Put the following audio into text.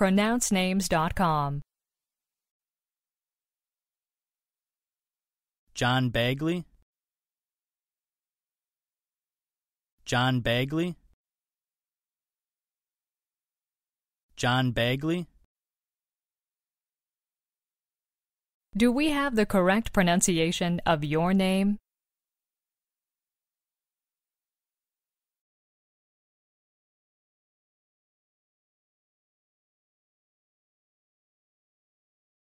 pronouncenames.com. John Bagley John Bagley John Bagley Do we have the correct pronunciation of your name?